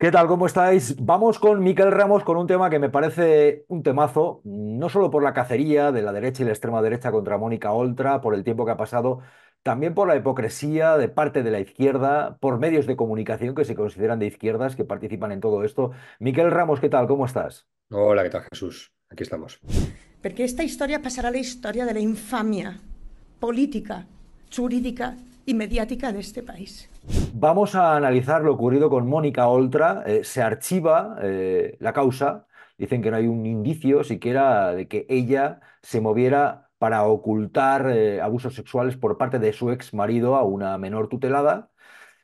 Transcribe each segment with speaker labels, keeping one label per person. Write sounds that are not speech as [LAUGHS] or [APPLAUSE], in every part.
Speaker 1: ¿Qué tal? ¿Cómo estáis? Vamos con Miquel Ramos con un tema que me parece un temazo, no solo por la cacería de la derecha y la extrema derecha contra Mónica Oltra, por el tiempo que ha pasado, también por la hipocresía de parte de la izquierda, por medios de comunicación que se consideran de izquierdas que participan en todo esto. Miquel Ramos, ¿qué tal? ¿Cómo estás? Hola, ¿qué tal Jesús? Aquí estamos.
Speaker 2: Porque esta historia pasará a la historia de la infamia política, jurídica y mediática de este país.
Speaker 1: Vamos a analizar lo ocurrido con Mónica Oltra. Eh, se archiva eh, la causa. Dicen que no hay un indicio siquiera de que ella se moviera para ocultar eh, abusos sexuales por parte de su ex marido a una menor tutelada.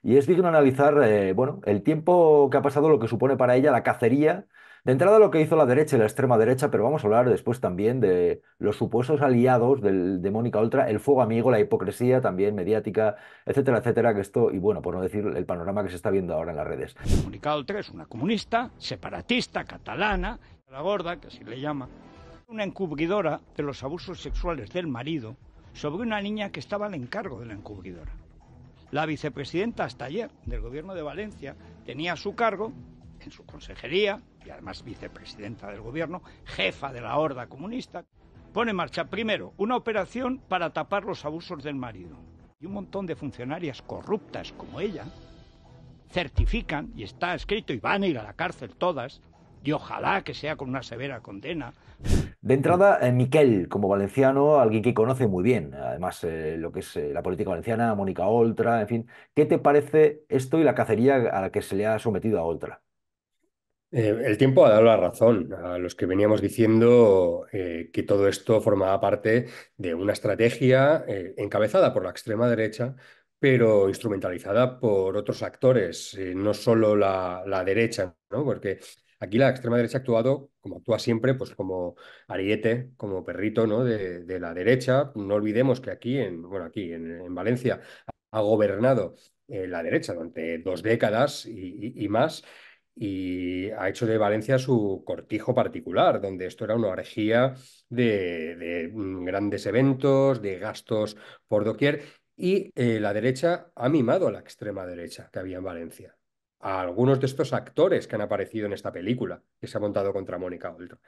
Speaker 1: Y es digno analizar bueno, el tiempo que ha pasado, lo que supone para ella la cacería de entrada lo que hizo la derecha y la extrema derecha, pero vamos a hablar después también de los supuestos aliados de Mónica Oltra, el fuego amigo, la hipocresía también mediática, etcétera, etcétera, que esto, y bueno, por no decir el panorama que se está viendo ahora en las redes. Mónica Oltra es una comunista, separatista, catalana, la gorda, que así le llama, una encubridora de los abusos sexuales del marido sobre una niña que estaba al encargo de la encubridora. La vicepresidenta hasta ayer del gobierno de Valencia tenía su cargo, en su consejería, y además vicepresidenta del gobierno, jefa de la horda comunista, pone en marcha primero una operación para tapar los abusos del marido. Y un montón de funcionarias corruptas como ella certifican, y está escrito, y van a ir a la cárcel todas, y ojalá que sea con una severa condena. De entrada, en eh, Miquel, como valenciano, alguien que conoce muy bien, además, eh, lo que es eh, la política valenciana, Mónica Oltra, en fin, ¿qué te parece esto y la cacería a la que se le ha sometido a Oltra? Eh, el tiempo ha dado la razón a los que veníamos diciendo
Speaker 3: eh, que todo esto formaba parte de una estrategia eh, encabezada por la extrema derecha, pero instrumentalizada por otros actores, no solo la, derecha, ¿no? porque aquí la extrema derecha ha actuado, como actúa siempre, pues como ariete, como perrito ¿no? de, la derecha. No olvidemos que aquí, en, bueno, aquí en, Valencia, ha gobernado la derecha durante dos décadas y más, y ha hecho de Valencia su cortijo particular, donde esto era una orgía de, mm, grandes eventos, de gastos por doquier, y eh, la derecha ha mimado a la extrema derecha que había en Valencia a algunos de estos actores que han aparecido en esta película que se ha montado contra Mónica Oltra.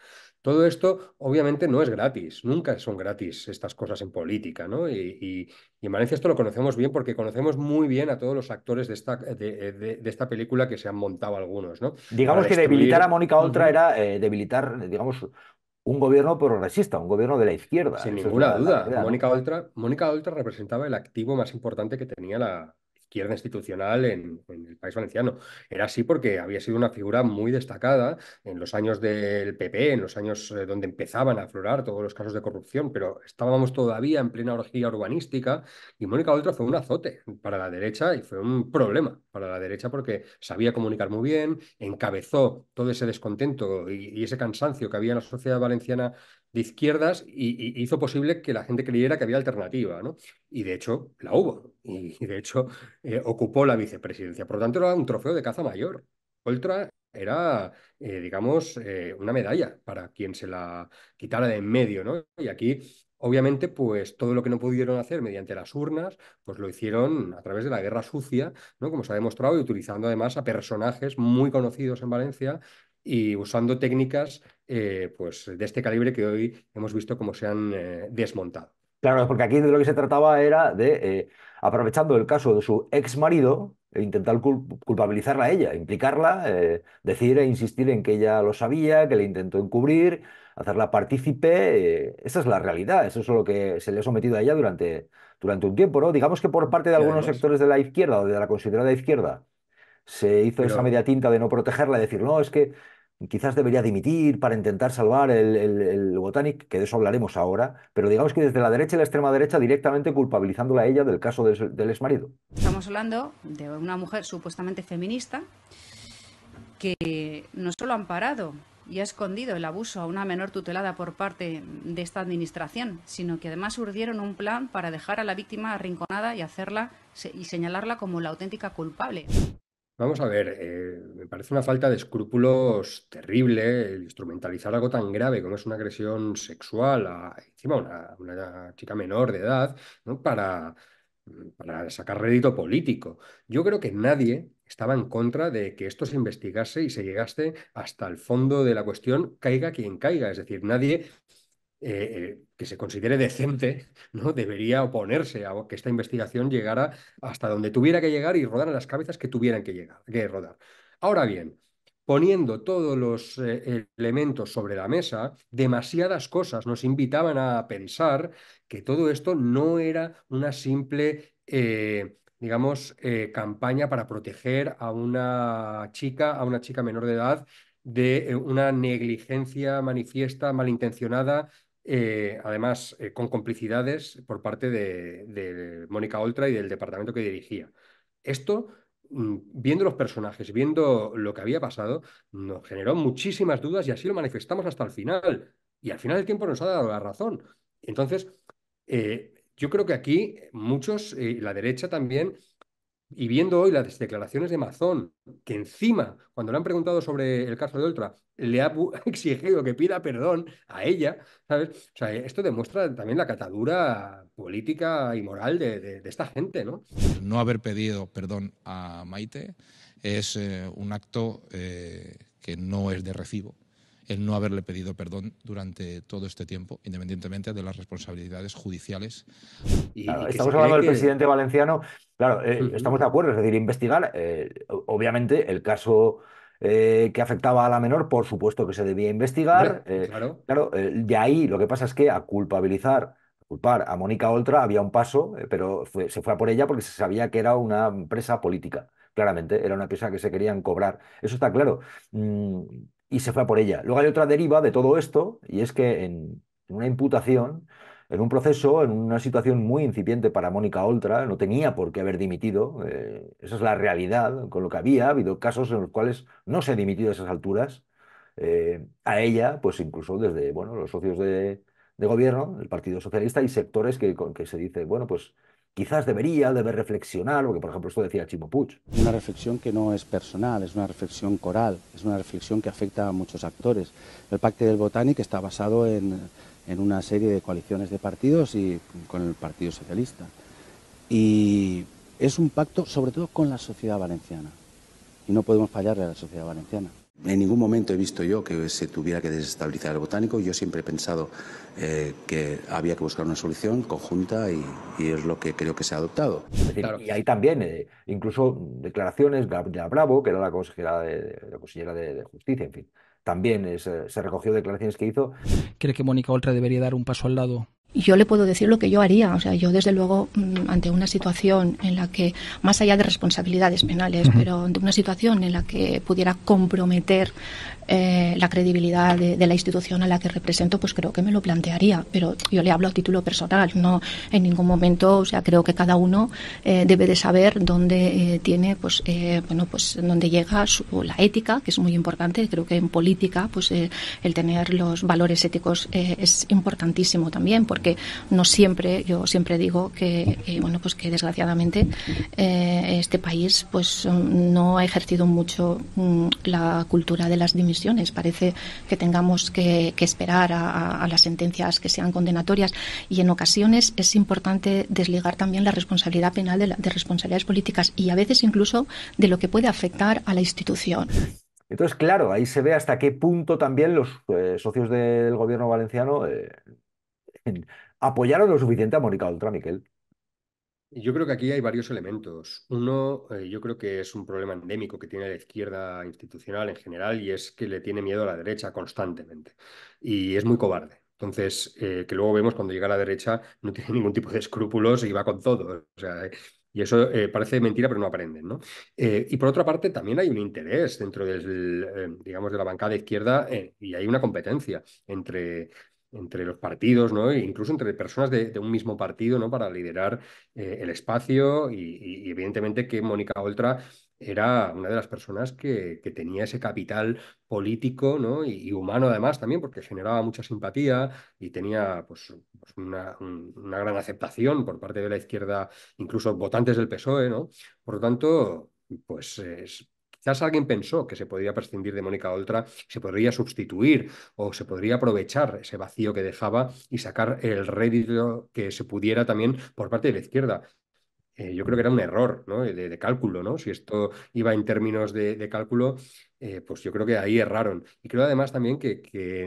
Speaker 3: Todo esto obviamente no es gratis, nunca son gratis estas cosas en política, ¿no? Y, en Valencia esto lo conocemos bien porque conocemos muy bien a todos los actores de esta, de, esta película que se han montado algunos,
Speaker 1: ¿no? Digamos que debilitar a Mónica Oltra era eh, debilitar, digamos, un gobierno progresista, un gobierno de la izquierda. Sin ninguna duda. Mónica, Mónica Oltra representaba el activo más
Speaker 3: importante que tenía la, izquierda institucional en, el país valenciano. Era así porque había sido una figura muy destacada en los años del PP, en los años eh, donde empezaban a aflorar todos los casos de corrupción, pero estábamos todavía en plena orgía urbanística y Mónica Oltra fue un azote para la derecha y fue un problema para la derecha porque sabía comunicar muy bien, encabezó todo ese descontento y ese cansancio que había en la sociedad valenciana de izquierdas y, hizo posible que la gente creyera que había alternativa, ¿no? Y de hecho la hubo, y, de hecho eh, ocupó la vicepresidencia. Por lo tanto, era un trofeo de caza mayor. Oltra era, eh, digamos, eh, una medalla para quien se la quitara de en medio, ¿no? Y aquí, obviamente, pues todo lo que no pudieron hacer mediante las urnas, pues lo hicieron a través de la guerra sucia, ¿no? Como se ha demostrado, y utilizando además a personajes muy conocidos en Valencia, y usando técnicas eh, pues de este calibre que hoy
Speaker 1: hemos visto cómo se han eh, desmontado. Claro, porque aquí de lo que se trataba era de, eh, aprovechando el caso de su ex marido, e intentar culpabilizarla a ella, implicarla, decir e insistir en que ella lo sabía, que le intentó encubrir, hacerla partícipe. esa es la realidad, eso es lo que se le ha sometido a ella durante, durante un tiempo, ¿no? Digamos que por parte de algunos sectores de la izquierda o de la considerada izquierda se hizo esa media tinta de no protegerla, de decir, no, es que quizás debería dimitir para intentar salvar el, el, Botanic, que de eso hablaremos ahora, pero digamos que desde la derecha y la extrema derecha directamente culpabilizándola a ella del caso del, del exmarido.
Speaker 4: Estamos hablando de una mujer supuestamente feminista que no solo ha amparado y ha escondido el abuso a una menor tutelada por parte de esta administración, sino que además urdieron un plan para dejar a la víctima arrinconada y hacerla y señalarla como la auténtica culpable.
Speaker 3: Vamos a ver, eh, me parece una falta de escrúpulos terrible instrumentalizar algo tan grave como es una agresión sexual a encima una, una chica menor de edad, ¿no? Para, para sacar rédito político. Yo creo que nadie estaba en contra de que esto se investigase y se llegase hasta el fondo de la cuestión, caiga quien caiga. Es decir, nadie eh, eh, que se considere decente, ¿no? debería oponerse a que esta investigación llegara hasta donde tuviera que llegar y rodar las cabezas que tuvieran que, llegar, que rodar. Ahora bien, poniendo todos los eh, elementos sobre la mesa, demasiadas cosas nos invitaban a pensar que todo esto no era una simple... digamos, campaña para proteger a una chica, a una chica menor de edad de una negligencia manifiesta, malintencionada eh, además eh, con complicidades por parte de, Mónica Oltra y del departamento que dirigía. Esto mm, viendo los personajes, viendo lo que había pasado, nos generó muchísimas dudas y así lo manifestamos hasta el final. Y al final el tiempo nos ha dado la razón. Entonces, eh, yo creo que aquí muchos, la derecha también, y viendo hoy las declaraciones de Mazón, que encima, cuando le han preguntado sobre el caso de ultra le ha [LAUGHS] exigido que pida perdón a ella, ¿sabes? esto demuestra también la catadura política y moral de, esta gente,
Speaker 1: ¿no? No haber pedido perdón a Maite es eh, un acto eh, que no es de recibo el no haberle pedido perdón durante todo este tiempo, independientemente de las responsabilidades judiciales. estamos hablando del presidente valenciano, claro, eh, estamos de acuerdo, es decir, investigar, eh, obviamente el caso... Eh, que afectaba a la menor, por supuesto que se debía investigar. claro, de ahí lo que pasa es que a culpabilizar culpar a Mónica Oltra había un paso, pero se fue a por ella porque se sabía que era una empresa política. Claramente, era una empresa que se querían cobrar. Eso está claro. Mm, y se fue a por ella. Luego hay otra deriva de todo esto, y es que en, una imputación, en un proceso, en una situación muy incipiente para Mónica Oltra, no tenía por qué haber dimitido. Eh, esa es la realidad con lo que había. Ha habido casos en los cuales no se ha dimitido a esas alturas. Eh, a ella, pues incluso desde bueno, los socios de, de, gobierno, el Partido Socialista y sectores que, que se dice, bueno, pues quizás debería, deber reflexionar, que por ejemplo esto decía Chimo Puig. Una reflexión que no es personal, es una reflexión coral, es una reflexión que afecta a muchos actores. El pacto del Botánico está basado en una serie de coaliciones de partidos y con el Partido Socialista. Y es un pacto sobre todo con la sociedad valenciana. Y no podemos fallarle a la sociedad valenciana. En ningún momento he visto yo que se tuviera que desestabilizar el botánico. Yo siempre he pensado eh, que había que buscar una solución conjunta y, es lo que creo que se ha adoptado. Y ahí también, eh, incluso declaraciones de la Bravo, que era la consejera de, la consejera de, Justicia, en fin, también eh, se, se recogió declaraciones que hizo. ¿Cree que Mónica Oltra debería dar un paso al lado
Speaker 4: yo le puedo decir lo que yo haría. O sea, yo desde luego, mm, ante una situación en la que, más allá de responsabilidades penales, pero ante una situación en la que pudiera comprometer eh, la credibilidad de, la institución a la que represento, pues creo que me lo plantearía. Pero yo le hablo a título personal, no en ningún momento, o sea, creo que cada uno eh, debe de saber dónde eh, tiene, pues, bueno, pues dónde llega su, la ética, que es muy importante. Creo que en política, pues el tener los valores éticos es importantísimo también, porque no siempre, yo siempre digo que, eh, bueno, pues que desgraciadamente eh, este país pues mm, no ha ejercido mucho mm, la cultura de las dimisiones. Parece que tengamos que, esperar a, las sentencias que sean condenatorias y en ocasiones es importante desligar también la responsabilidad penal de, responsabilidades políticas y a veces incluso de lo que puede afectar a la institución.
Speaker 1: Entonces, claro, ahí se ve hasta qué punto también los eh, socios del gobierno valenciano apoyaron lo suficiente a Mónica Oltra, Miquel. Yo creo que aquí
Speaker 3: hay varios elementos. Uno, eh, yo creo que es un problema endémico que tiene la izquierda institucional en general y es que le tiene miedo a la derecha constantemente y es muy cobarde. Entonces, eh, que luego vemos cuando llega a la derecha no tiene [LAUGHS] ningún tipo de escrúpulos y va con todo. O sea, eh, y eso parece mentira, pero no aprenden, ¿no? y por otra parte, también hay un interés dentro del, digamos, de la bancada izquierda y hay una competencia entre entre los partidos, ¿no? E incluso entre personas de, un mismo partido, ¿no? Para liderar eh, el espacio y, evidentemente que Mónica Oltra era una de las personas que, tenía ese capital político ¿no? y, humano además también, porque generaba mucha simpatía y tenía pues, pues una, gran aceptación por parte de la izquierda, incluso votantes del PSOE. ¿no? Por lo tanto, pues es, Quizás alguien pensó que se podría prescindir de Mónica Oltra, se podría sustituir o se podría aprovechar ese vacío que dejaba y sacar el rédito que se pudiera también por parte de la izquierda. Eh, yo creo que era un error ¿no? de, cálculo, ¿no? Si esto iba en términos de cálculo, eh, pues yo creo que ahí erraron. Y creo además también que,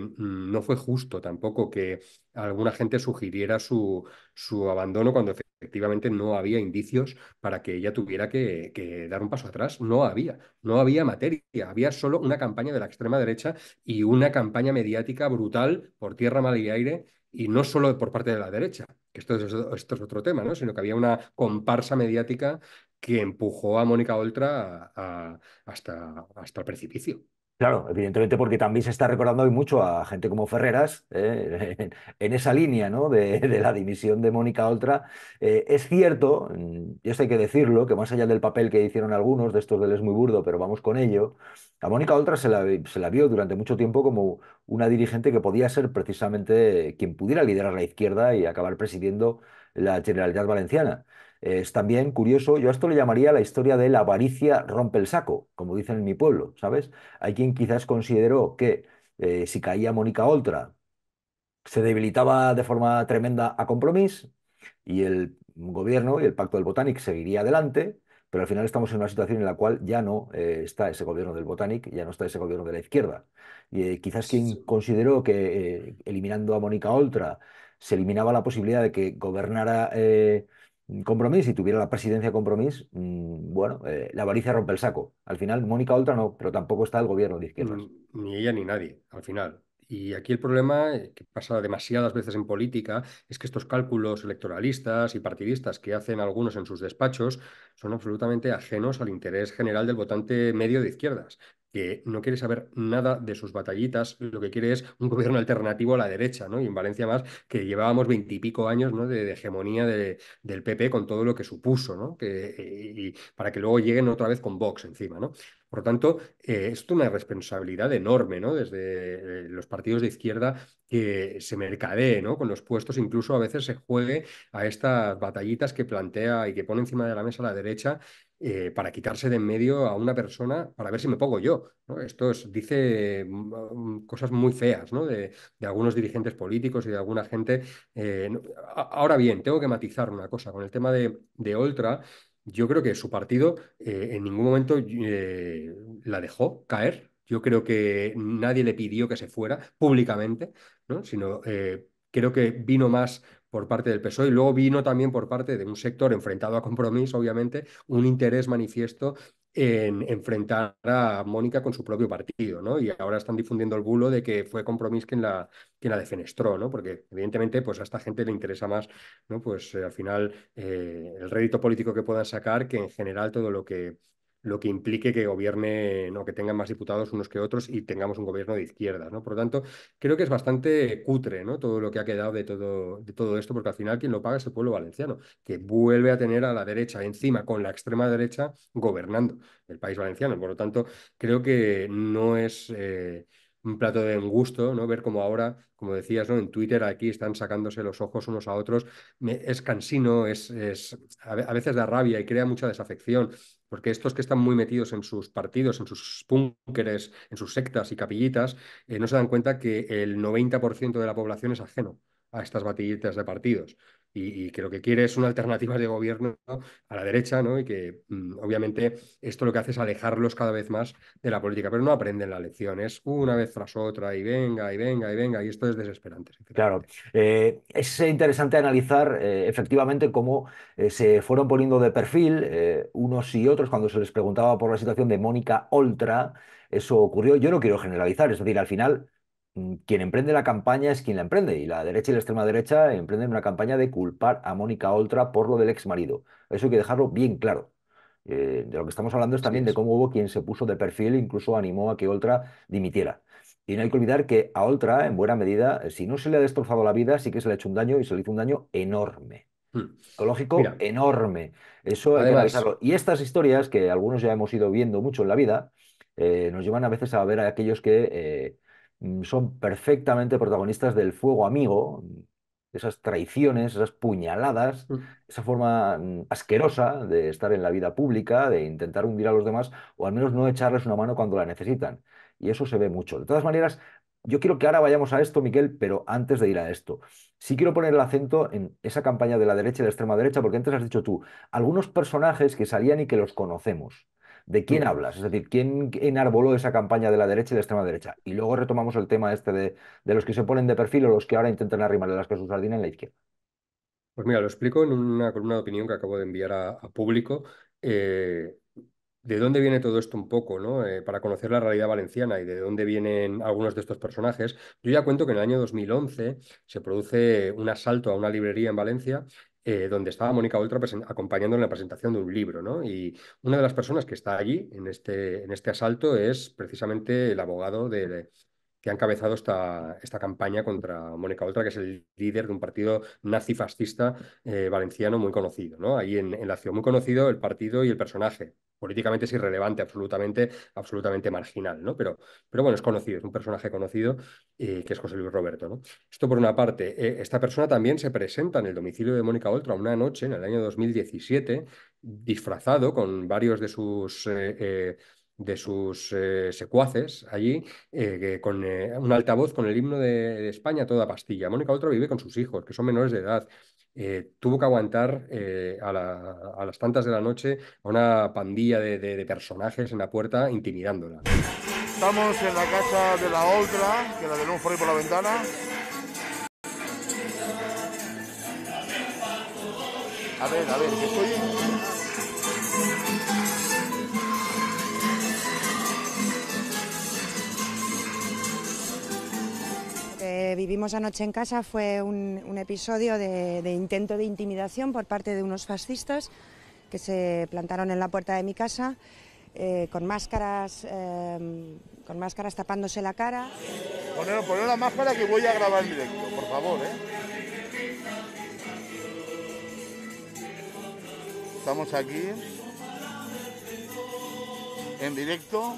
Speaker 3: mm, no fue justo tampoco que alguna gente sugiriera su, su abandono cuando efectivamente no había indicios para que ella tuviera que, dar un paso atrás. No había, no había materia, había solo una campaña de la extrema derecha y una campaña mediática brutal por tierra, mal y aire, y no solo por parte de la derecha, que esto es, esto es otro tema, ¿no? sino que había una comparsa mediática que empujó a Mónica Oltra hasta, hasta el precipicio.
Speaker 1: Claro, evidentemente porque también se está recordando hoy mucho a gente como Ferreras ¿eh? [LAUGHS] en, esa línea ¿no? de, la dimisión de Mónica Oltra. Eh, es cierto, mm, y esto hay que decirlo, que más allá del papel que hicieron algunos de estos del Es muy burdo, pero vamos con ello, a Mónica Oltra se la, se la vio durante mucho tiempo como una dirigente que podía ser precisamente quien pudiera liderar la izquierda y acabar presidiendo la Generalidad Valenciana. Eh, es también curioso, yo a esto le llamaría la historia de la avaricia rompe el saco, como dicen en mi pueblo, ¿sabes? Hay quien quizás consideró que eh, si caía Mónica Oltra, se debilitaba de forma tremenda a Compromís y el gobierno y el pacto del Botanic seguiría adelante, pero al final estamos en una situación en la cual ya no eh, está ese gobierno del Botanic, ya no está ese gobierno de la izquierda. Y, quizás quien consideró que eliminando a Mónica Oltra se eliminaba la posibilidad de que gobernara... Compromís, si tuviera la presidencia Compromís, mm, bueno, eh, la avaricia rompe el saco. Al final, Mónica Oltra no, pero tampoco está el gobierno de izquierdas.
Speaker 3: Mm, ni ella ni nadie, al final. Y aquí el problema eh, que pasa demasiadas veces en política es que estos cálculos electoralistas y partidistas que hacen algunos en sus despachos son absolutamente ajenos al interés general del votante medio de izquierdas que no quiere saber nada de sus batallitas, lo que quiere es un [LAUGHS] gobierno alternativo a la derecha, ¿no? Y en Valencia más, que llevábamos veintipico años ¿no? de, hegemonía del PP con todo lo que supuso, ¿no? Que, y, para que luego lleguen otra vez con Vox encima, ¿no? Por lo tanto, esto eh, es una responsabilidad enorme, ¿no? Desde eh, los partidos de izquierda que se mercadee, ¿no? Con los puestos, incluso a veces se juegue a estas batallitas que plantea y que pone encima de la mesa la derecha eh, para quitarse de en medio a una persona para ver si me pongo yo. Esto dice mm, ah, mm, cosas muy feas de, algunos dirigentes políticos y de alguna gente. Eh, ahora bien, tengo que matizar una cosa con el tema de, de Oltra. Yo creo que su partido eh, en ningún momento la dejó caer. Yo creo que nadie le pidió que se fuera públicamente, ¿no? sino creo que vino más por parte del PSOE y luego vino también por parte de un sector enfrentado a compromiso, obviamente, un interés manifiesto en enfrentar a Mónica con su propio partido, ¿no? Y ahora están difundiendo el bulo de que fue Compromís quien la, quien la defenestró, ¿no? Porque evidentemente pues a esta gente le interesa más, ¿no? Pues eh, al final eh, el rédito político que puedan sacar que en general todo lo que, lo que implique que gobierne, no, que tengan más diputados unos que otros y tengamos un gobierno de izquierdas, ¿no? Por lo tanto, creo que es bastante cutre, ¿no? Todo lo que ha quedado de todo, de todo esto, porque al final quien lo paga es el pueblo valenciano, que vuelve a tener a la derecha encima, con la extrema derecha, gobernando el país valenciano. Por lo tanto, creo que no es... Eh, un plato de gusto, ¿no? Ver como ahora, como decías, ¿no? En Twitter aquí están sacándose los ojos unos a otros. es cansino, es, a veces da rabia y crea mucha desafección, porque estos que están muy metidos en sus partidos, en sus búnkeres, en sus sectas y capillitas, eh, no se dan cuenta que el 90% de la población es ajeno a estas batillitas de partidos y, que lo que quiere es una alternativa de gobierno a la derecha, ¿no? Y que mm, obviamente esto lo que hace es alejarlos cada vez más de la política, pero no aprenden la lección, es una vez tras otra y venga y venga y venga, y esto es desesperante. Claro,
Speaker 1: eh, es interesante analizar eh, efectivamente cómo eh, se fueron poniendo de perfil unos y otros cuando se les preguntaba por la situación de Mónica Oltra, eso ocurrió, yo no quiero generalizar, es decir, al final Mm, quien emprende la campaña es quien la emprende, y la derecha y la extrema derecha emprenden una campaña de culpar a Mónica Oltra por lo del ex marido. Eso hay que dejarlo bien claro. Eh, de lo que estamos hablando es también de cómo hubo quien se puso de perfil e incluso animó a que Oltra dimitiera. Y no hay que olvidar que a Oltra, en buena medida, si no se le ha destrozado la vida, sí que se le ha hecho un daño y se le hizo un daño enorme. Hmm. Psicológico enorme. Eso hay que revisarlo. Y estas historias que algunos ya hemos ido viendo mucho en la vida, eh, nos llevan a veces a ver a aquellos que eh, Mm, son perfectamente protagonistas del fuego amigo, mm, esas traiciones, esas puñaladas, mm. esa forma asquerosa de estar en la vida pública, de intentar hundir a los demás o al menos no echarles una mano cuando la necesitan. Y eso se ve mucho. De todas maneras, yo quiero que ahora vayamos a esto, Miguel pero antes de ir a esto, sí quiero poner el acento en esa campaña de la derecha y de la extrema derecha, porque antes has dicho tú, algunos personajes que salían y que los conocemos. ¿De quién hablas? Es decir, ¿quién enarboló esa campaña de la derecha y de extrema derecha? Y luego retomamos el tema este de, los que se ponen de perfil o los que ahora intentan arrimarle las que su sardina en la izquierda.
Speaker 3: Pues mira, lo explico en una columna de opinión que acabo de enviar a, público. Eh, de dónde viene todo esto un poco, ¿no? Eh, para conocer la realidad valenciana y de dónde vienen algunos de estos personajes. Yo ya cuento que en el año 2011 se produce un asalto a una librería en Valencia eh, donde estaba Mónica Oltra acompañando en la presentación de un libro. Y una de las personas que está allí en este, en este asalto es precisamente el abogado de, que ha encabezado esta, esta campaña contra Mónica Oltra, que es el líder de un partido nazi-fascista eh, valenciano muy conocido. ¿no? Ahí en, en, la ciudad, muy conocido el partido y el personaje, políticamente es irrelevante, absolutamente, absolutamente marginal, ¿no? Pero, pero bueno, es conocido, es un personaje conocido eh, que es José Luis Roberto, ¿no? Esto por una parte. Eh, esta persona también se presenta en el domicilio de Mónica Oltra una noche en el año 2017, disfrazado con varios de sus... Eh, de sus secuaces allí, con un altavoz con el himno de, de España toda pastilla. Mónica Oltra vive con sus hijos, que son menores de edad. Eh, tuvo que aguantar eh, a, las tantas de la noche a una pandilla de, personajes en la puerta intimidándola.
Speaker 1: Estamos
Speaker 5: en la casa de la otra, que la tenemos por ahí por la ventana. A ver, a ver, que estoy vivimos anoche en casa fue un, episodio de, intento de intimidación por parte de unos fascistas que se plantaron en la puerta de mi casa eh, con máscaras em, con máscaras tapándose la cara.
Speaker 1: Poner, la máscara que voy a grabar en directo, por favor. ¿eh? Estamos aquí
Speaker 5: en directo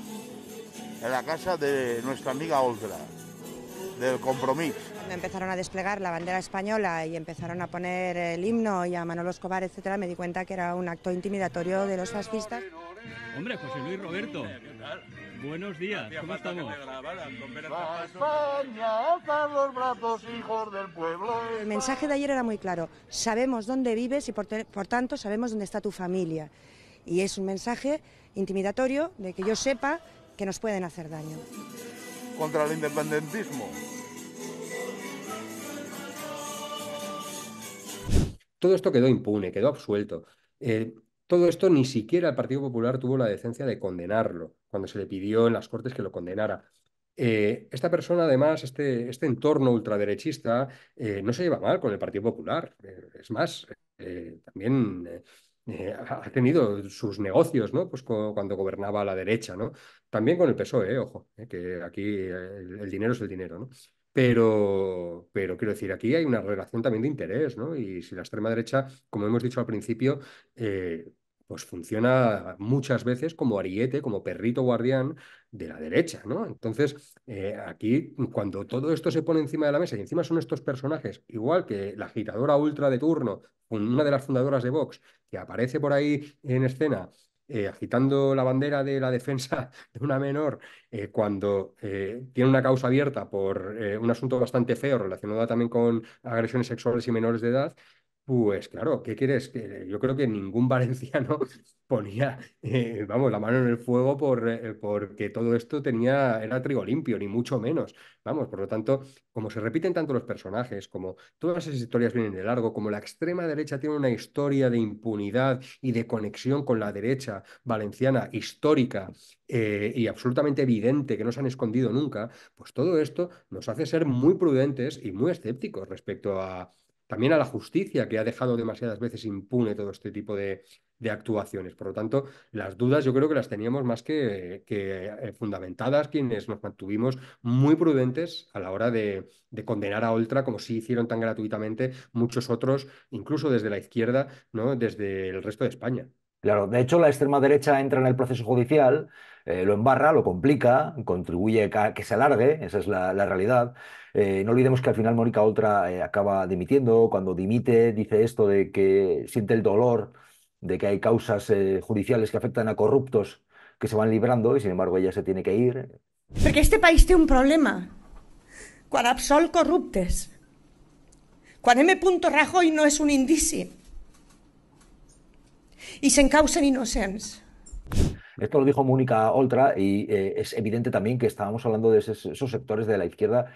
Speaker 5: en la casa de nuestra amiga Olga del compromiso. Cuando empezaron a desplegar la bandera española y empezaron a poner el himno y a Manolo Escobar, etcétera, me di cuenta que era un acto intimidatorio de los fascistas.
Speaker 3: Hombre, José Luis Roberto. Buenos días, ¿cómo estamos?
Speaker 5: España, los brazos, hijos del pueblo. El mensaje de ayer era muy claro. Sabemos dónde vives y por tanto sabemos dónde está tu familia. Y es un mensaje intimidatorio de que yo sepa que nos pueden hacer daño contra el independentismo.
Speaker 3: Todo esto quedó impune, quedó absuelto. Eh, todo esto ni siquiera el Partido Popular tuvo la decencia de condenarlo cuando se le pidió en las Cortes que lo condenara. Eh, esta persona, además, este, este entorno ultraderechista, eh, no se lleva mal con el Partido Popular. es más, también eh, ha tenido sus negocios, ¿no? Pues cuando gobernaba la derecha, ¿no? También con el PSOE, eh, ojo, eh, que aquí el, dinero es el dinero, ¿no? Pero, pero quiero decir, aquí hay una relación también de interés, ¿no? Y si la extrema derecha, como hemos dicho al principio, pues funciona muchas veces como ariete, como perrito guardián de la derecha, ¿no? Entonces, eh, aquí, cuando todo esto se pone encima de la mesa y encima son estos personajes, igual que la agitadora ultra de turno, una de las fundadoras de Vox, que aparece por ahí en escena eh, agitando la bandera de la defensa [LAUGHS] de una menor eh, cuando tiene una causa abierta por un asunto bastante feo relacionado también con agresiones sexuales y menores de edad, pues claro, ¿qué quieres? yo creo que ningún [LAUGHS] valenciano ponía, eh, vamos, la mano en el fuego por, eh, porque todo esto tenía, era trigo limpio, ni mucho menos. Vamos, por lo tanto, como se repiten tanto los personajes, como todas esas historias vienen de largo, como la extrema derecha tiene una historia de impunidad y de conexión con la derecha valenciana histórica eh, y absolutamente evidente, que no se han escondido nunca, pues todo esto nos hace ser muy prudentes y muy escépticos respecto a también a la justicia, que ha dejado demasiadas veces impune todo este tipo de, actuaciones. Por lo tanto, las dudas yo creo que las teníamos más que, eh, fundamentadas quienes nos mantuvimos muy prudentes a la hora de, condenar a Oltra, como sí hicieron tan
Speaker 1: gratuitamente muchos otros, incluso desde la izquierda, ¿no? desde el resto de España. Claro, de hecho la extrema derecha entra en el proceso judicial, eh, lo embarra, lo complica, contribuye a que se alargue, esa es la, realidad. Eh, no olvidemos que al final Mónica Oltra eh, acaba dimitiendo, cuando dimite dice esto de que siente el dolor de que hay causas judiciales que afectan a corruptos que se van librando y sin embargo ella se tiene que ir.
Speaker 2: Porque este país tiene un problema. cuando absol corruptes. cuando M. Rajoy no es un indici y se encausen inocentes.
Speaker 1: Esto lo dijo Mónica Oltra y eh, es evidente también que estábamos hablando de esos, sectores de la izquierda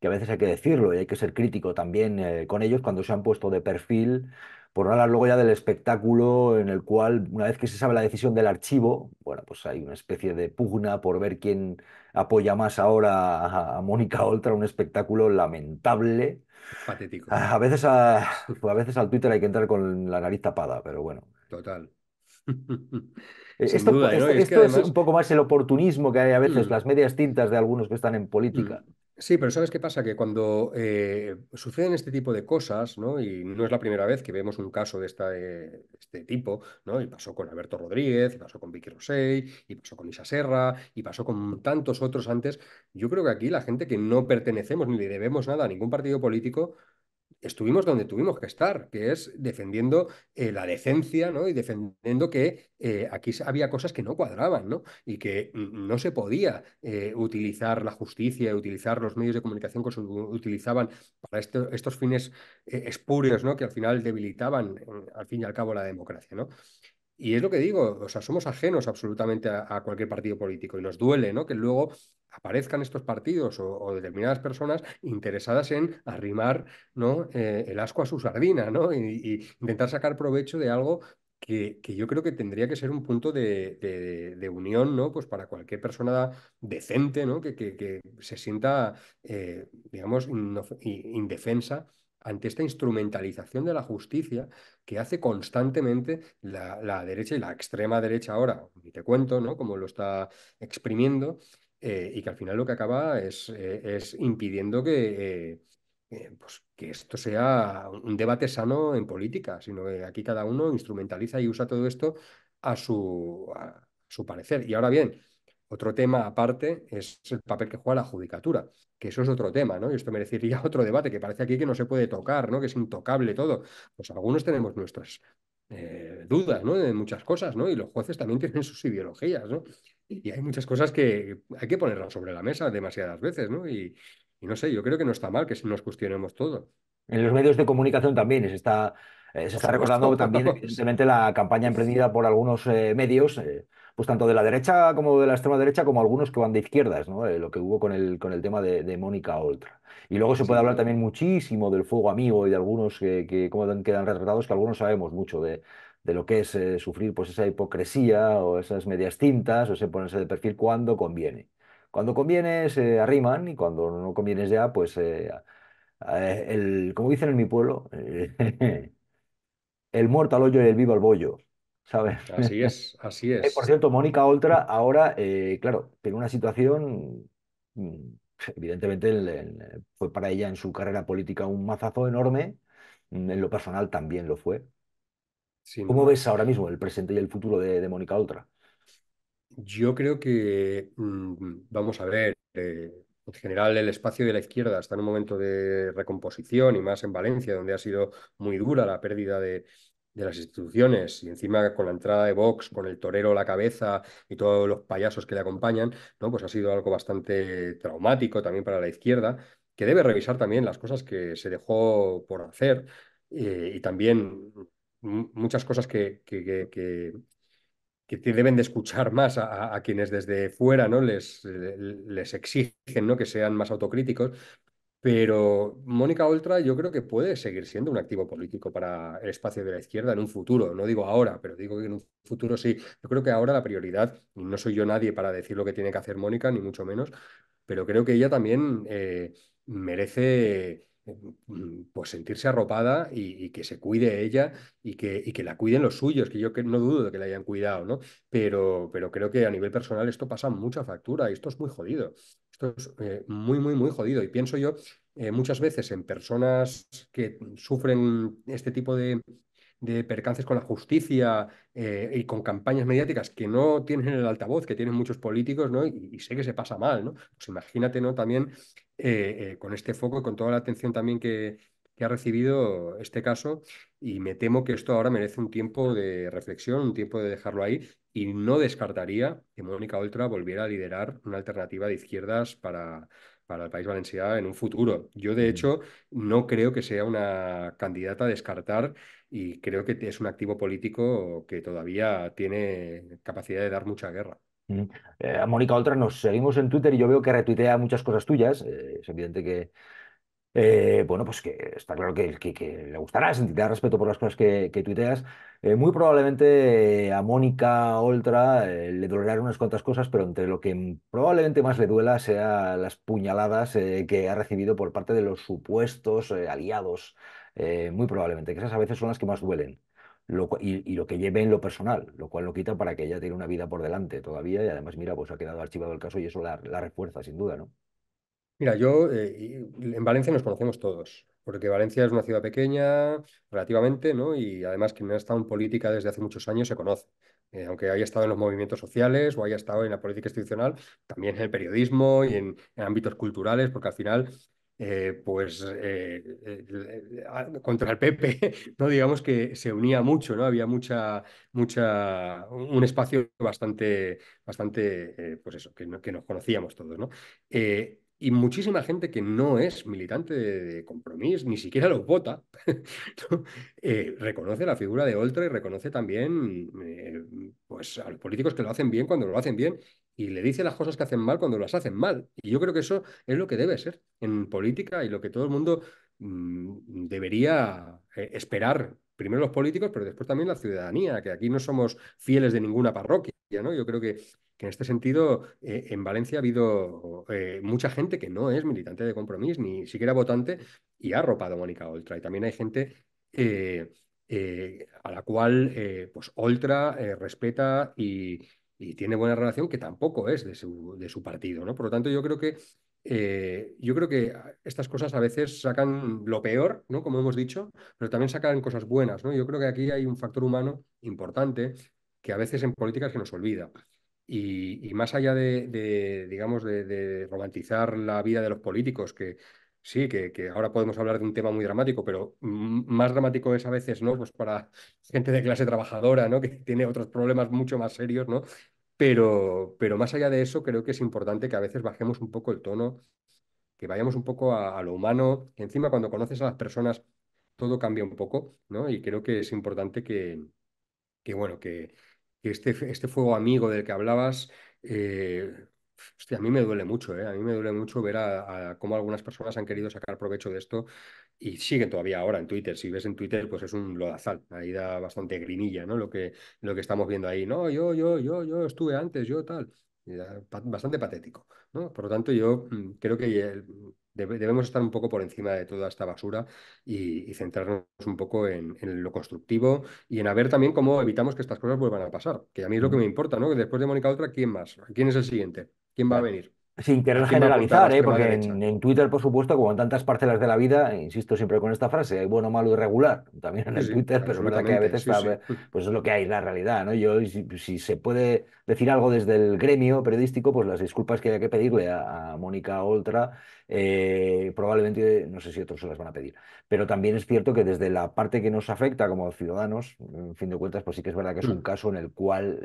Speaker 1: que a veces hay que decirlo y hay que ser crítico también eh, con ellos cuando se han puesto de perfil, por no hablar luego ya del espectáculo en el cual una vez que se sabe la decisión del archivo, bueno, pues hay una especie de pugna por ver quién apoya más ahora a, Mónica Oltra, un espectáculo lamentable. Patético. A, veces, a veces al Twitter hay que entrar con la nariz tapada, pero bueno,
Speaker 3: Total. [LAUGHS] Eh, esto, es, un
Speaker 1: poco más el oportunismo que hay a veces, mm. las medias
Speaker 3: tintas de algunos que están en política. Mm. Sí, pero ¿sabes qué pasa? Que cuando eh, suceden este tipo de cosas, ¿no? Y no es la primera vez que vemos un caso de, eh, este tipo, ¿no? Y pasó con Alberto Rodríguez, y pasó con Vicky Rosey, y pasó con Isa Serra, y pasó con tantos otros antes. Yo creo que aquí la gente que no pertenecemos ni le debemos nada a ningún partido político, estuvimos donde tuvimos que estar, que es defendiendo eh, la decencia, ¿no? Y defendiendo que eh, aquí había cosas que no cuadraban, ¿no? Y que no se podía eh, utilizar la justicia, utilizar los medios de comunicación que se utilizaban para estos fines espurios, ¿no? Que al final debilitaban, al fin y al cabo, la democracia, ¿no? Y es lo que digo, o sea, somos ajenos absolutamente a, a, cualquier partido político y nos duele, ¿no? Que luego aparezcan estos partidos o, determinadas personas interesadas en arrimar eh, el asco a su sardina ¿no? Y, intentar sacar provecho de algo que, yo creo que tendría que ser un punto de, unión ¿no? pues para cualquier persona decente ¿no? que, se sienta, eh, digamos, indefensa ante esta instrumentalización de la justicia que hace constantemente la, derecha y la extrema derecha ahora, y te cuento, ¿no? Como lo está exprimiendo, eh, y que al final lo que acaba es, eh, es impidiendo que, eh, pues que esto sea un debate sano en política, sino que aquí cada uno instrumentaliza y usa todo esto a su, a su parecer. Y ahora bien, otro tema aparte es el papel que juega la judicatura, que eso es otro tema, ¿no? Y esto merecería otro debate, que parece aquí que no se puede tocar, ¿no? Que es intocable todo. Pues algunos tenemos nuestras eh, dudas ¿no? de muchas cosas, ¿no? Y los jueces también tienen sus ideologías, ¿no? Y hay muchas cosas que hay que ponerlas sobre la mesa demasiadas veces, ¿no? Y, no sé, yo creo que no está mal que nos cuestionemos todo. En los
Speaker 1: medios de comunicación también se está, eh, se está recordando también, evidentemente, la campaña [LAUGHS] emprendida por algunos eh, medios. Pues tanto de la derecha como de la extrema derecha, como algunos que van de izquierdas, ¿no? Eh, lo que hubo con el, con el tema de, Mónica Oltra. Y luego se puede hablar también muchísimo del fuego amigo y de algunos que, que como quedan retratados, que algunos sabemos mucho de, de lo que es eh, sufrir pues esa hipocresía o esas medias tintas o ese ponerse de perfil cuando conviene. Cuando conviene se arriman y cuando no conviene ya, pues eh, el, como dicen en mi pueblo, [LAUGHS] el muerto al hoyo y el vivo al bollo. Así
Speaker 3: es, así [LAUGHS] eh, es. por cierto, Mónica
Speaker 1: Oltra ahora, eh, claro, tiene una situación, mm, evidentemente fue para ella en su carrera política un mazazo enorme, mm, en lo personal también lo fue. ¿Cómo ves ahora mismo el presente y el futuro de, Mónica Oltra?
Speaker 3: Yo creo que, mm, vamos a ver, eh, en general el espacio de la izquierda está en un momento de recomposición y más en Valencia, donde ha sido muy dura la pérdida de, de las instituciones y encima con la entrada de Vox, con el torero a la cabeza y todos los payasos que le acompañan, ¿no? pues ha sido algo bastante traumático también para la izquierda, que debe revisar también las cosas que se dejó por hacer eh, y también muchas cosas que, que, que, deben de escuchar más a, a, quienes desde fuera ¿no? les, les exigen ¿no? que sean más autocríticos, pero Mónica Oltra yo creo que puede seguir siendo un activo político para el espacio de la izquierda en un futuro. No digo ahora, pero digo que en un futuro sí. Yo creo que ahora la prioridad, y no soy yo nadie para decir lo que tiene que hacer Mónica, ni mucho menos, pero creo que ella también eh, merece eh, mm, pues sentirse arropada y, que se cuide ella y que, la cuiden los suyos, que yo no dudo de que la hayan cuidado, ¿no? Pero, pero creo que a nivel personal esto pasa mucha factura y esto es muy jodido. Esto es eh, muy, muy, muy jodido. Y pienso yo eh, muchas veces en personas que sufren este tipo de, percances con la justicia eh, y con campañas mediáticas que no tienen el altavoz, que tienen muchos políticos, ¿no? Y, sé que se pasa mal, ¿no? Pues imagínate, ¿no? También con este foco, y con toda la atención también que, que, ha recibido este caso, y me temo que esto ahora merece un tiempo de reflexión, un tiempo de dejarlo ahí y no descartaría que Mónica Oltra volviera a liderar una alternativa de izquierdas para, para el país valenciano en un futuro. Yo, de hecho, no creo que sea una candidata a descartar y creo que es un activo político que todavía
Speaker 1: tiene capacidad de dar mucha guerra. Eh, a Mónica Oltra nos seguimos en Twitter y yo veo que retuitea muchas cosas tuyas. Eh, es evidente que eh, bueno, pues que está claro que, le gustará, sentirá respeto por las cosas que, tuiteas. Eh, muy probablemente a Mónica Oltra eh, le dolerán unas cuantas cosas, pero entre lo que probablemente más le duela sea las puñaladas que ha recibido por parte de los supuestos aliados, muy probablemente, que esas a veces son las que más duelen. y, lo que lleve en lo personal, lo cual lo quita para que ella tenga una vida por delante todavía y además, mira, pues ha quedado archivado el caso y eso la refuerza, sin duda, ¿no? Mira, yo eh, en Valencia nos conocemos todos, porque Valencia es una
Speaker 3: ciudad pequeña, relativamente, ¿no? Y además quien ha estado en política desde hace muchos años se conoce. Eh, aunque haya estado en los movimientos sociales o haya estado en la política institucional, también en el periodismo y en, ámbitos culturales, porque al final, eh, pues, contra el PP, [LAUGHS] ¿no? Digamos que se unía mucho, ¿no? Había mucha, mucha, un espacio bastante, bastante, pues eso, que, nos conocíamos todos, ¿no? y muchísima gente que no es militante de, compromiso, ni siquiera lo vota, [LAUGHS] eh, reconoce la figura de Oltra y reconoce también eh, pues a los políticos que lo hacen bien cuando lo hacen bien y le dice las cosas que hacen mal cuando las hacen mal. Y yo creo que eso es lo que debe ser en política y lo que todo el mundo mm, debería eh, esperar. Primero los políticos, pero después también la ciudadanía, que aquí no somos fieles de ninguna parroquia, ¿no? Yo creo que que en este sentido eh, en Valencia ha habido eh, mucha gente que no es militante de compromiso, ni siquiera votante, y ha arropado a Mónica Oltra. Y también hay gente eh, a la cual pues Oltra respeta y, tiene buena relación, que tampoco es de su, partido. ¿no? Por lo tanto, yo creo que yo creo que estas cosas a veces sacan lo peor, ¿no? Como hemos dicho, pero también sacan cosas buenas, ¿no? Yo creo que aquí hay un factor humano importante que a veces en política se nos olvida. Y, más allá de, digamos, de, romantizar la vida de los políticos, que sí, que, ahora podemos hablar de un tema muy dramático, pero más dramático es a veces, ¿no? Pues para gente de clase trabajadora, ¿no? Que tiene otros problemas mucho más serios, ¿no? Pero, pero más allá de eso, creo que es importante que a veces bajemos un poco el tono, que vayamos un poco a, lo humano. encima, cuando conoces a las personas, todo cambia un poco, ¿no? Y creo que es importante que, que bueno, que, este, este, fuego amigo del que hablabas, eh, a mí me duele mucho, eh, a mí me duele mucho ver a, cómo algunas personas han querido sacar provecho de esto y siguen todavía ahora en Twitter. Si ves en Twitter, pues es un lodazal, ahí da bastante grinilla, ¿no? Lo que, lo que estamos viendo ahí, no, yo, yo, yo, yo estuve antes, yo tal. Bastante patético, ¿no? Por lo tanto, yo mm, creo que eh, debemos estar un poco por encima de toda esta basura y, centrarnos un poco en, lo constructivo y en a ver también cómo evitamos que estas cosas vuelvan a pasar, que a mí es lo que mm. me importa, ¿no? Que después de Mónica Oltra ¿quién más? ¿Quién es el siguiente? ¿Quién va a venir? Sin querer generalizar, ¿eh? porque en,
Speaker 1: Twitter, por supuesto, como en tantas parcelas de la vida, insisto siempre con esta frase, hay bueno, malo y regular, también en Twitter, pero es que a veces pues, pues es lo que hay, la realidad, ¿no? Yo, si, se puede decir algo desde el gremio periodístico, pues las disculpas que hay que pedirle a Mónica Oltra eh, probablemente no sé si otros se las van a pedir. Pero también es cierto que desde la parte que nos afecta como ciudadanos, en fin de cuentas, pues sí que es verdad que es hmm. un caso en el cual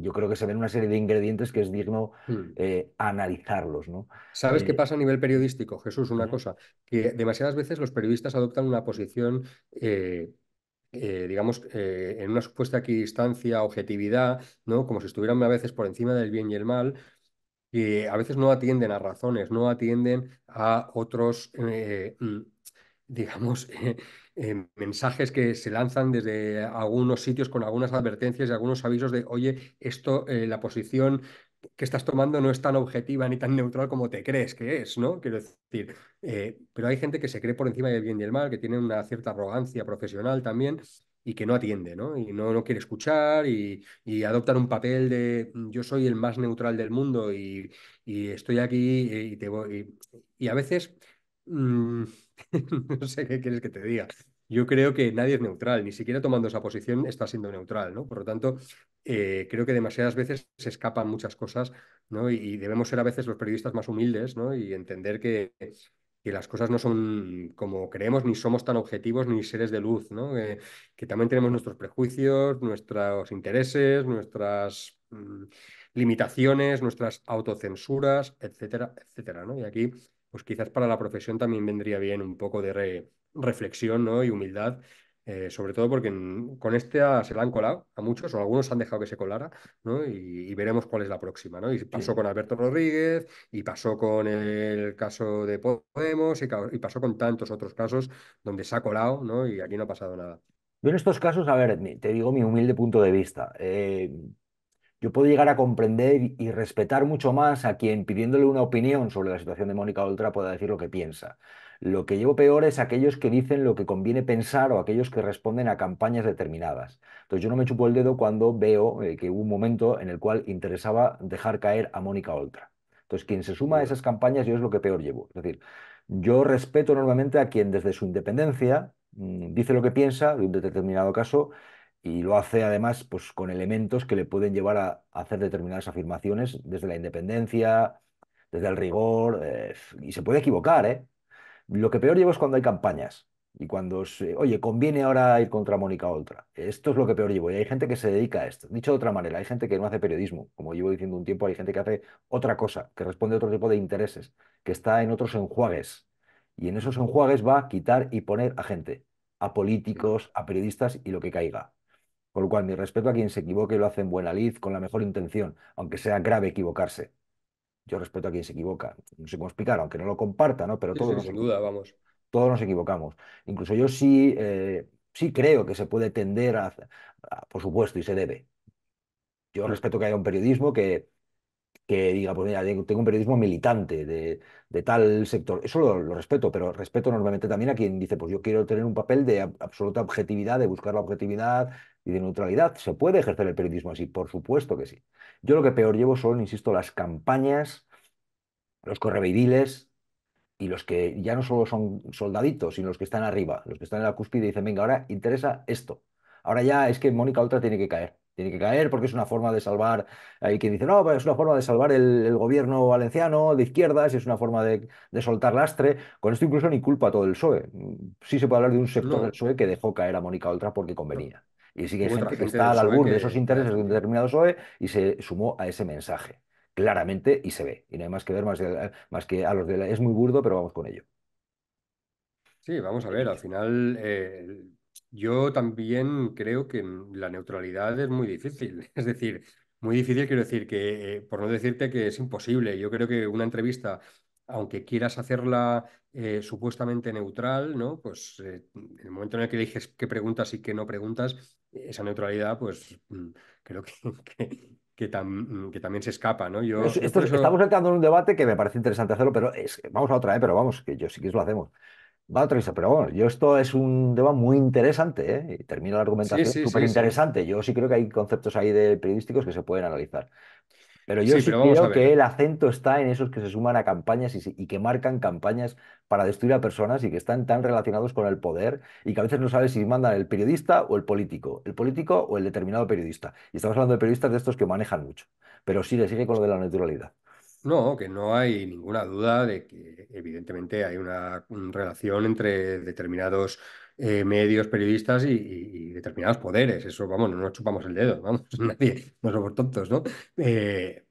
Speaker 1: yo creo que se ven una serie de ingredientes que es digno hmm. eh, analizarlos.
Speaker 3: ¿no? ¿Sabes qué eh, pasa a nivel periodístico, Jesús? Una cosa, que demasiadas veces los periodistas adoptan una posición... digamos, en una supuesta equidistancia, objetividad, ¿no? como si estuvieran a veces por encima del bien y el mal, que a veces no atienden a razones, no atienden a otros, eh, mm, [LAUGHS] digamos, eh, eh, mensajes que se lanzan desde algunos sitios con algunas advertencias y algunos avisos de, oye, esto, la posición que estás tomando no es tan objetiva ni tan neutral como te crees que es, ¿no? Quiero decir, pero hay gente que se cree por encima del bien y del mal, que tiene una cierta arrogancia profesional también y que no atiende, ¿no? Y no, no quiere escuchar y, adoptar un papel de mm, yo soy el más neutral del mundo y, estoy aquí eh, y, te voy, y, a veces, mm, [LAUGHS] no sé qué quieres que te diga, yo creo que nadie es neutral, ni siquiera tomando esa posición está siendo neutral, ¿no? Por lo tanto, eh, creo que demasiadas veces se escapan muchas cosas, ¿no? Y, y, debemos ser a veces los periodistas más humildes, ¿no? Y entender que, que las cosas no son como creemos, ni somos tan objetivos, ni seres de luz, que también tenemos nuestros prejuicios, nuestros intereses, nuestras mm, limitaciones, nuestras autocensuras, etcétera, etcétera, ¿no? Y aquí, pues quizás para la profesión también vendría bien un poco de reflexión ¿no? y humildad eh, sobre todo porque con este se la han colado a muchos, o algunos han dejado que se colara, ¿no? Y, veremos cuál es la próxima, ¿no? Y pasó con Alberto Rodríguez, y pasó con el caso de Podemos, y, pasó con tantos otros casos donde se ha colado, ¿no? Y aquí no ha pasado nada.
Speaker 1: Yo en estos casos, a ver, te digo mi humilde punto de vista. Eh, yo puedo llegar a comprender y respetar mucho más a quien pidiéndole una opinión sobre la situación de Mónica Oltra pueda decir lo que piensa. Lo que llevo peor es aquellos que dicen lo que conviene pensar o aquellos que responden a campañas determinadas. Entonces yo no me chupo el dedo cuando veo eh, que hubo un momento en el cual interesaba dejar caer a Mónica Oltra. Entonces quien se suma a esas campañas yo es lo que peor llevo. Es decir, yo respeto normalmente a quien desde su independencia mm, dice lo que piensa de un determinado caso y lo hace además pues, con elementos que le pueden llevar a, hacer determinadas afirmaciones desde la independencia, desde el rigor, eh, y se puede equivocar. ¿eh? Lo que peor llevo es cuando hay campañas y cuando, se, oye, conviene ahora ir contra Mónica Oltra. Esto es lo que peor llevo y hay gente que se dedica a esto. Dicho de otra manera, hay gente que no hace periodismo, como llevo diciendo un tiempo, hay gente que hace otra cosa, que responde a otro tipo de intereses, que está en otros enjuagues. Y en esos enjuagues va a quitar y poner a gente, a políticos, a periodistas y lo que caiga. Con lo cual, mi respeto a quien se equivoque lo hace en buena lid, con la mejor intención, aunque sea grave equivocarse. Yo respeto a quien se equivoca. No sé cómo explicar, aunque no lo comparta, ¿no? Pero todos, nos, sin vamos. todos nos equivocamos. Incluso yo sí, eh, sí creo que se puede tender a, por supuesto, y se debe. Yo respeto que haya un periodismo que, que diga, pues mira, tengo un periodismo militante de, tal sector. Eso lo, respeto, pero respeto normalmente también a quien dice, pues yo quiero tener un papel de absoluta objetividad, de buscar la objetividad, y de neutralidad. ¿Se puede ejercer el periodismo así? Por supuesto que sí. Yo lo que peor llevo son, insisto, las campañas, los correveidiles y los que ya no solo son soldaditos, sino los que están arriba, los que están en la cúspide y dicen, venga, ahora interesa esto. Ahora ya es que Mónica Oltra tiene que caer. Tiene que caer porque es una forma de salvar. Hay quien dice, no, pero es una forma de salvar el, gobierno valenciano de izquierdas, es una forma de, soltar lastre. Con esto incluso ni culpa todo el PSOE. Sí se puede hablar de un sector del PSOE que dejó caer a Mónica Oltra porque convenía. Y sigue que está al albur de esos intereses de un determinado y se sumó a ese mensaje, claramente, y se ve. Y no hay más que ver más, más que a los de la... Es muy burdo, pero vamos con ello.
Speaker 3: Sí, vamos a ver, al final eh, yo también creo que la neutralidad es muy difícil. [LAUGHS] Es decir, muy difícil, quiero decir que, eh, por no decirte que es imposible, yo creo que una entrevista aunque quieras hacerla eh, supuestamente neutral, ¿no? Pues eh, en el momento en el que dices qué preguntas y qué no preguntas, esa neutralidad, pues mm, creo que, [LAUGHS] que, que también se escapa, ¿no? Yo, esto, Estamos
Speaker 1: entrando en un debate que me parece interesante hacerlo, pero es, vamos a otra, ¿eh? pero vamos, que yo sí que lo hacemos. Va a otra vista, pero bueno, yo esto es un debate muy interesante, ¿eh? Y termino la argumentación, súper interesante. Yo sí creo que hay conceptos ahí de periodísticos que se pueden analizar. Pero yo sí, creo que el acento está en esos que se suman a campañas y, que marcan campañas para destruir a personas y que están tan relacionados con el poder y que a veces no sabes si mandan el periodista o el político, el político o el determinado periodista. Y estamos hablando de periodistas de estos que manejan mucho, pero sí le sigue con lo de la naturalidad.
Speaker 3: No, que no hay ninguna duda de que evidentemente hay una relación entre determinados eh, medios, periodistas y, determinados poderes. Eso, vamos, no nos chupamos el dedo, vamos, [LAUGHS] nadie, no somos tontos, ¿no? Eh,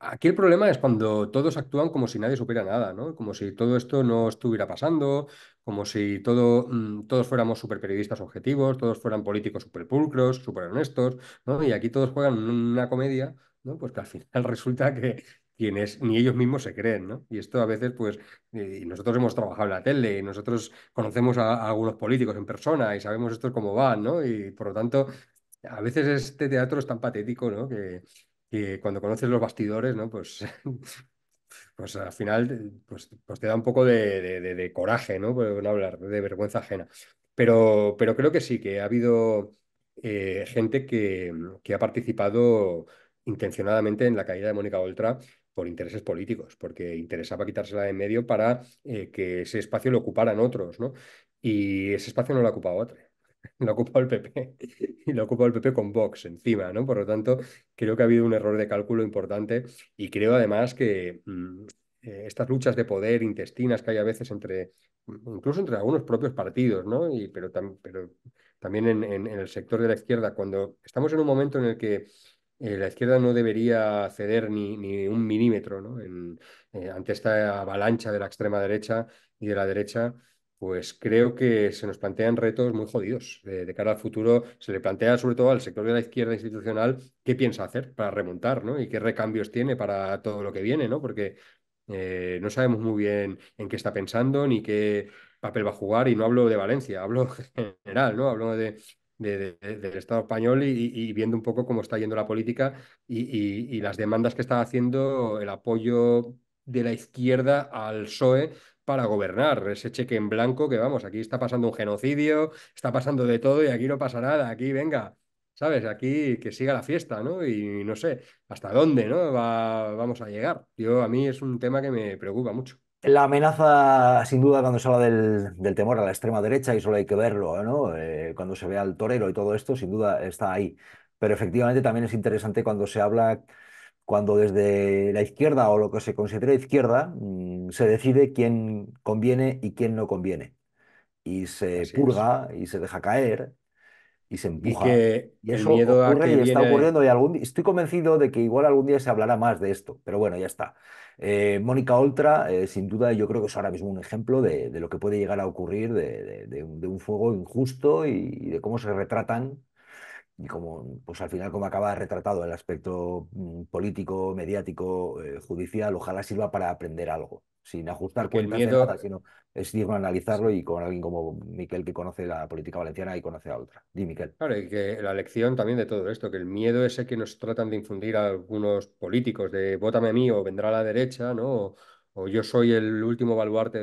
Speaker 3: aquí el problema es cuando todos actúan como si nadie supiera nada, ¿no? Como si todo esto no estuviera pasando, como si todo, mm, todos fuéramos super periodistas objetivos, todos fueran políticos pulcros, super honestos, ¿no? Y aquí todos juegan una comedia, ¿no? Pues que al final [LAUGHS] resulta que, quienes ni ellos mismos se creen, ¿no? Y esto a veces, pues, nosotros hemos trabajado en la tele, y nosotros conocemos a, algunos políticos en persona y sabemos esto cómo va, ¿no? Y por lo tanto, a veces este teatro es tan patético, ¿no? Que, cuando conoces los bastidores, ¿no? Pues, [LAUGHS] pues al final, pues, pues, te da un poco de, coraje, ¿no? Por hablar de vergüenza ajena. Pero, pero creo que sí, que ha habido eh, gente que, que ha participado intencionadamente en la caída de Mónica Oltra por intereses políticos, porque interesaba quitársela de en medio para eh, que ese espacio lo ocuparan otros, ¿no? Y ese espacio no lo ha ocupado otro [LAUGHS] lo ha ocupado el PP y lo ha ocupado el PP con Vox encima, ¿no? Por lo tanto, creo que ha habido un error de cálculo importante y creo además que mm, eh, estas luchas de poder intestinas que hay a veces entre, mm, incluso entre algunos propios partidos, ¿no? Y, pero, también en, el sector de la izquierda, cuando estamos en un momento en el que eh, la izquierda no debería ceder ni, ni un milímetro ¿no? Eh, ante esta avalancha de la extrema derecha y de la derecha. Pues creo que se nos plantean retos muy jodidos eh, de cara al futuro. Se le plantea sobre todo al sector de la izquierda institucional qué piensa hacer para remontar ¿no? y qué recambios tiene para todo lo que viene, ¿no? porque no sabemos muy bien en qué está pensando ni qué papel va a jugar. Y no hablo de Valencia, hablo [LAUGHS] en general, ¿no? hablo de, de, del Estado español y, viendo un poco cómo está yendo la política y, las demandas que está haciendo el apoyo de la izquierda al PSOE para gobernar, ese cheque en blanco que vamos, aquí está pasando un genocidio, está pasando de todo y aquí no pasa nada, aquí venga, ¿sabes? Aquí que siga la fiesta, ¿no? Y no sé hasta dónde, ¿no? Va, vamos a llegar. Yo, a mí es un tema que me preocupa mucho.
Speaker 1: La amenaza, sin duda, cuando se habla del, temor a la extrema derecha, y solo hay que verlo, ¿no? Eh, cuando se ve al torero y todo esto, sin duda está ahí. Pero efectivamente también es interesante cuando se habla, cuando desde la izquierda o lo que se considera izquierda, mm, se decide quién conviene y quién no conviene. Y se purga y se deja caer y se empuja. Y, eso ocurre y está ocurriendo y algún estoy convencido de que igual algún día se hablará más de esto, pero bueno, ya está. Eh, Mónica Oltra, eh, sin duda, yo creo que es ahora mismo un ejemplo de, lo que puede llegar a ocurrir de, un, fuego injusto y, de cómo se retratan y como pues al final como acaba retratado el aspecto mm, político, mediático, eh, judicial, ojalá sirva para aprender algo, sin ajustar cuentas miedo... de nada, sino es digno analizarlo y con alguien como Miquel que conoce la política valenciana y conoce a otra. Di Miquel.
Speaker 3: Claro, y que la lección también de todo esto, que el miedo ese que nos tratan de infundir algunos políticos de vótame a mí o vendrá a la derecha, ¿no? o yo soy el último baluarte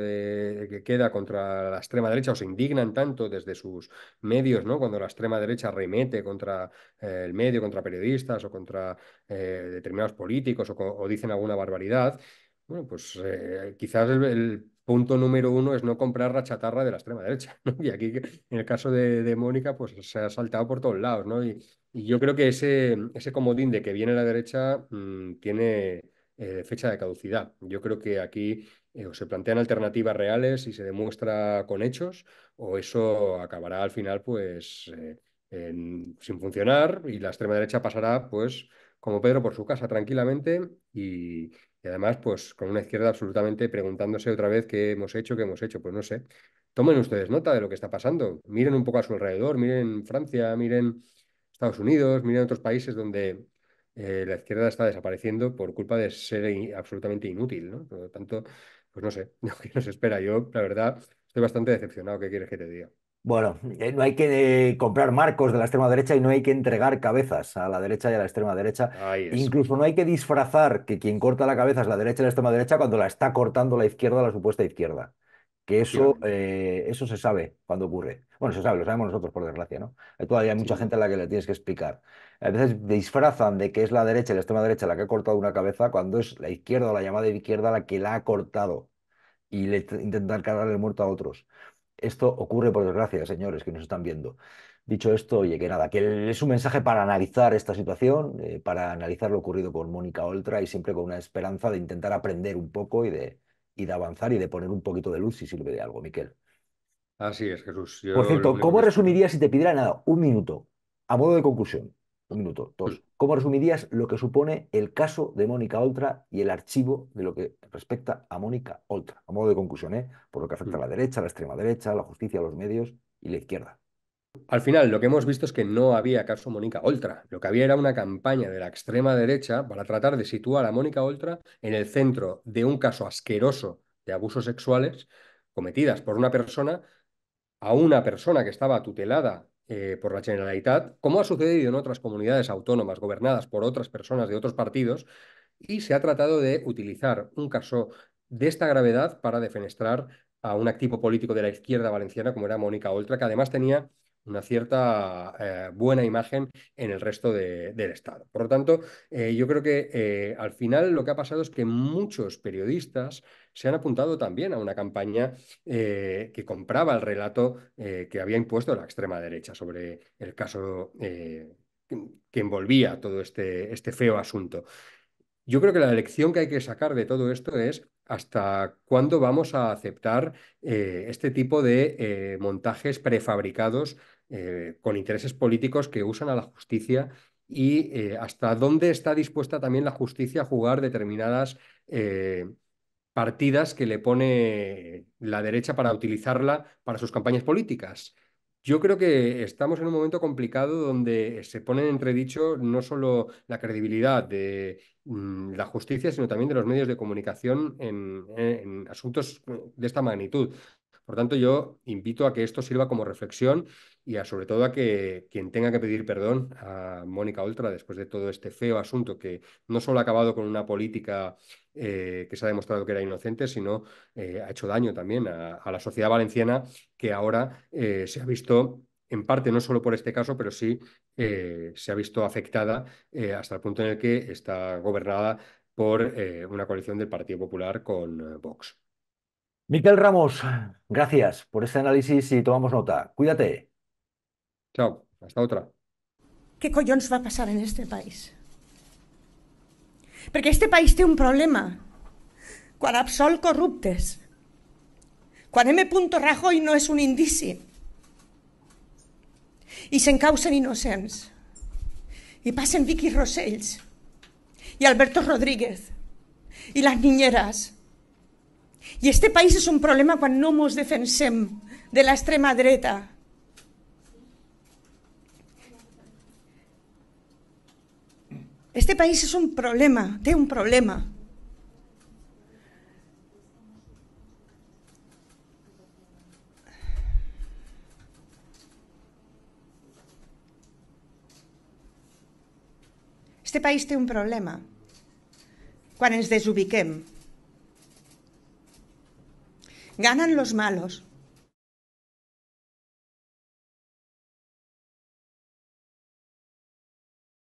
Speaker 3: que queda contra la extrema derecha, o se indignan tanto desde sus medios, ¿no? Cuando la extrema derecha remete contra eh, el medio, contra periodistas o contra eh, determinados políticos o, dicen alguna barbaridad, bueno, pues eh, quizás el, punto número uno es no comprar la chatarra de la extrema derecha, [LAUGHS] Y aquí, en el caso de, Mónica, pues se ha saltado por todos lados, ¿no? Y, yo creo que ese, ese comodín de que viene la derecha mm, tiene eh, fecha de caducidad. Yo creo que aquí eh, o se plantean alternativas reales y se demuestra con hechos, o eso acabará al final pues eh, sin funcionar y la extrema derecha pasará pues como Pedro por su casa tranquilamente y además pues con una izquierda absolutamente preguntándose otra vez qué hemos hecho, qué hemos hecho, pues no sé. Tomen ustedes nota de lo que está pasando, miren un poco a su alrededor, miren Francia, miren Estados Unidos, miren otros países donde eh, la izquierda está desapareciendo por culpa de ser absolutamente inútil, ¿no? Por lo tanto, pues no sé, [LAUGHS] qué nos espera. Yo, la verdad, estoy bastante decepcionado. ¿Qué quieres que te diga?
Speaker 1: Bueno, eh, no hay que eh, comprar marcos de la extrema derecha y no hay que entregar cabezas a la derecha y a la extrema derecha. Incluso no hay que disfrazar que quien corta la cabeza es la derecha y la extrema derecha cuando la está cortando la izquierda, la supuesta izquierda que eso, eh, eso se sabe cuando ocurre. Bueno, se sabe, lo sabemos nosotros, por desgracia, ¿no? Eh, todavía hay mucha gente a la que le tienes que explicar. A veces disfrazan de que es la derecha, la extrema derecha, la que ha cortado una cabeza, cuando es la izquierda o la llamada izquierda la que la ha cortado y intentar cargar el muerto a otros. Esto ocurre, por desgracia, señores que nos están viendo. Dicho esto, oye, que nada, que es un mensaje para analizar esta situación, eh, para analizar lo ocurrido con Mónica Oltra y siempre con una esperanza de intentar aprender un poco y de, y de avanzar y de poner un poquito de luz si sirve de algo, Miquel.
Speaker 3: Así es, Jesús. Por cierto, ¿cómo
Speaker 1: resumirías si te pidiera nada? Un minuto, a modo de conclusión. Un minuto, dos. Mm. ¿Cómo resumirías lo que supone el caso de Mónica Oltra y el archivo de lo que respecta a Mónica Oltra? A modo de conclusión, ¿eh? Por lo que afecta a mm. la derecha, a la extrema derecha, a la justicia, a los medios y
Speaker 3: la izquierda. Al final, lo que hemos visto es que no había caso Mónica Oltra. Lo que había era una campaña de la extrema derecha para tratar de situar a Mónica Oltra en el centro de un caso asqueroso de abusos sexuales cometidas por una persona a una persona que estaba tutelada eh, por la Generalitat, como ha sucedido en otras comunidades autónomas gobernadas por otras personas de otros partidos, y se ha tratado de utilizar un caso de esta gravedad para defenestrar a un activo político de la izquierda valenciana como era Mónica Oltra, que además tenía una cierta eh, buena imagen en el resto del Estado. Por lo tanto, eh, yo creo que eh, al final lo que ha pasado es que muchos periodistas se han apuntado también a una campaña que compraba el relato que había impuesto la extrema derecha sobre el caso que, envolvía todo este, este feo asunto. Yo creo que la lección que hay que sacar de todo esto es hasta cuándo vamos a aceptar este tipo de montajes prefabricados eh, con intereses políticos que usan a la justicia y eh, hasta dónde está dispuesta también la justicia a jugar determinadas eh, partidas que le pone la derecha para utilizarla para sus campañas políticas. Yo creo que estamos en un momento complicado donde se pone en entredicho no solo la credibilidad de mm, la justicia, sino también de los medios de comunicación en asuntos de esta magnitud. Por tanto, yo invito a que esto sirva como reflexión y sobre todo a que quien tenga que pedir perdón a Mónica Oltra después de todo este feo asunto que no solo ha acabado con una política eh, que se ha demostrado que era inocente, sino eh, ha hecho daño también a, la sociedad valenciana que ahora eh, se ha visto en parte no solo por este caso, pero sí se ha visto afectada hasta el punto en el que está gobernada por una coalición del Partido Popular con
Speaker 1: Vox. Miquel Ramos, gracias por este análisis y tomamos nota. Cuídate. Chao, hasta otra.
Speaker 2: ¿Qué cojones va a pasar en este país? Porque este país tiene un problema. Cuando absol corruptes. cuando M. Rajoy no es un y se encausen inocentes, y pasen Vicky Rosells y Alberto Rodríguez y las niñeras... I este país és un problema quan no ens defensem de l'extrema dreta. Este país és un problema, té un problema.
Speaker 5: Este país té un problema quan ens desubiquem ganan los malos.